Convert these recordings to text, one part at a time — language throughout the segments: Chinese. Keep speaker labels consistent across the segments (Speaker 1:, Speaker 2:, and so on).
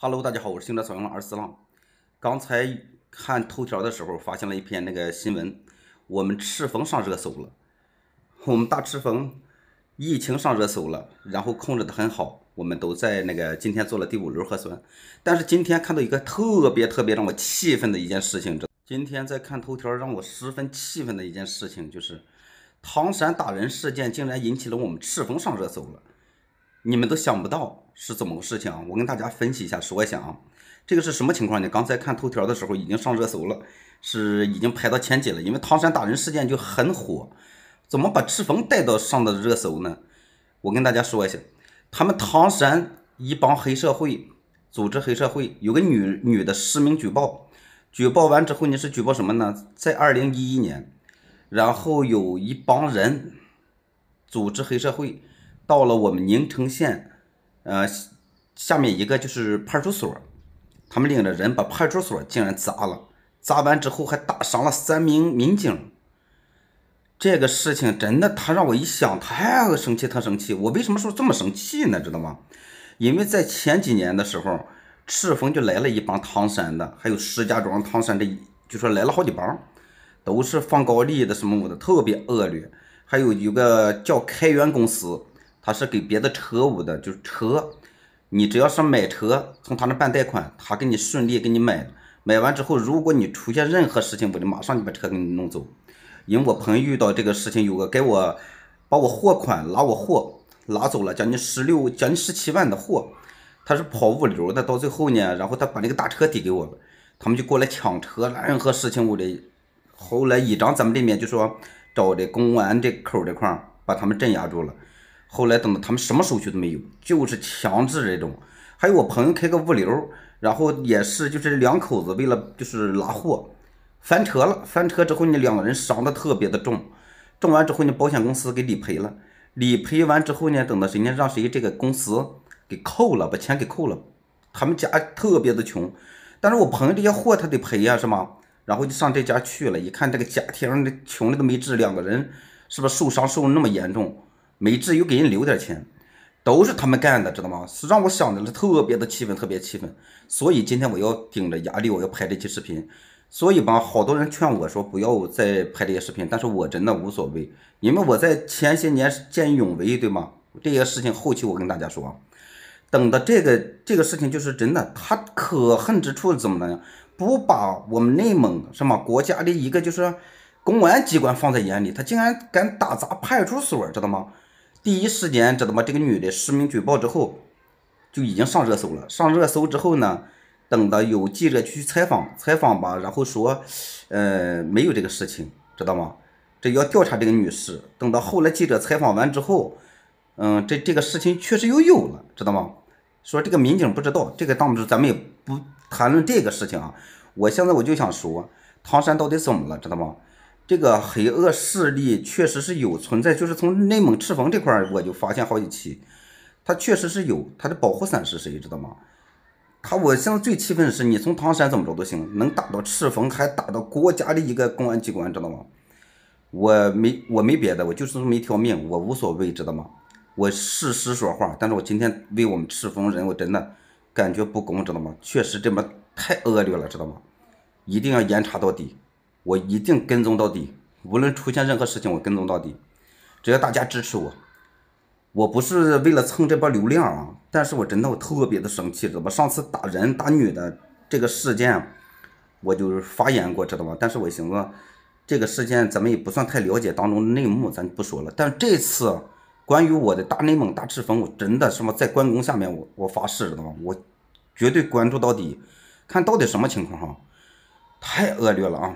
Speaker 1: 哈喽，大家好，我是行车小杨浪二四浪。刚才看头条的时候，发现了一篇那个新闻，我们赤峰上热搜了。我们大赤峰疫情上热搜了，然后控制的很好，我们都在那个今天做了第五轮核酸。但是今天看到一个特别特别让我气愤的一件事情，这今天在看头条让我十分气愤的一件事情，就是唐山打人事件竟然引起了我们赤峰上热搜了。你们都想不到是怎么个事情啊！我跟大家分析一下说一下啊，这个是什么情况呢？刚才看头条的时候已经上热搜了，是已经排到前几了。因为唐山打人事件就很火，怎么把赤峰带到上的热搜呢？我跟大家说一下，他们唐山一帮黑社会组织黑社会，有个女女的实名举报，举报完之后呢是举报什么呢？在二零一一年，然后有一帮人组织黑社会。到了我们宁城县，呃，下面一个就是派出所，他们领着人把派出所竟然砸了，砸完之后还打伤了三名民警。这个事情真的，他让我一想，太生气，特生气！我为什么说这么生气呢？知道吗？因为在前几年的时候，赤峰就来了一帮唐山的，还有石家庄、唐山，这就说来了好几帮，都是放高利的什么的，特别恶劣。还有有个叫开源公司。他是给别的车务的，就是车，你只要是买车从他那办贷款，他给你顺利给你买，买完之后，如果你出现任何事情，我就马上就把车给你弄走。因为我朋友遇到这个事情，有个给我把我货款拉我货拉走了将近十六将近十七万的货，他是跑物流的，到最后呢，然后他把那个大车抵给我了，他们就过来抢车，拉任何事情我得，后来一张咱们这面就说找的公安这口这块把他们镇压住了。后来等到他们什么手续都没有，就是强制这种。还有我朋友开个物流，然后也是就是两口子为了就是拉货，翻车了。翻车之后呢，两个人伤的特别的重，重完之后呢，保险公司给理赔了。理赔完之后呢，等到谁呢让谁这个公司给扣了，把钱给扣了。他们家特别的穷，但是我朋友这些货他得赔呀，是吗？然后就上这家去了，一看这个家庭穷的都没治，两个人是不是受伤受那么严重？没至于给人留点钱，都是他们干的，知道吗？是让我想的特别的气愤，特别气愤。所以今天我要顶着压力，我要拍这期视频。所以吧，好多人劝我说不要再拍这些视频，但是我真的无所谓，因为我在前些年见义勇为，对吗？这些事情后期我跟大家说，等到这个这个事情就是真的，他可恨之处怎么了？呢？不把我们内蒙什么国家的一个就是公安机关放在眼里，他竟然敢打砸派出所，知道吗？第一时间知道吗？这个女的实名举报之后，就已经上热搜了。上热搜之后呢，等到有记者去采访，采访吧，然后说，呃，没有这个事情，知道吗？这要调查这个女士。等到后来记者采访完之后，嗯，这这个事情确实又有了，知道吗？说这个民警不知道，这个当时咱们也不谈论这个事情啊。我现在我就想说，唐山到底怎么了，知道吗？这个黑恶势力确实是有存在，就是从内蒙赤峰这块儿，我就发现好几起，他确实是有，他的保护伞是谁，知道吗？他我现在最气愤的是，你从唐山怎么着都行，能打到赤峰，还打到国家的一个公安机关，知道吗？我没我没别的，我就是这么一条命，我无所谓，知道吗？我事实说话，但是我今天为我们赤峰人，我真的感觉不公，知道吗？确实这么太恶劣了，知道吗？一定要严查到底。我一定跟踪到底，无论出现任何事情，我跟踪到底。只要大家支持我，我不是为了蹭这波流量啊。但是我真的我特别的生气，知道吧？上次打人打女的这个事件，我就是发言过，知道吧？但是我寻思这个事件咱们也不算太了解当中的内幕，咱就不说了。但这次关于我的大内蒙大赤峰，我真的什么在关公下面，我我发誓，知道吗？我绝对关注到底，看到底什么情况哈？太恶劣了啊！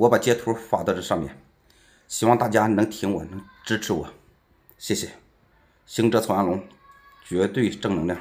Speaker 1: 我把截图发到这上面，希望大家能挺我，能支持我，谢谢。行者曹安龙，绝对正能量。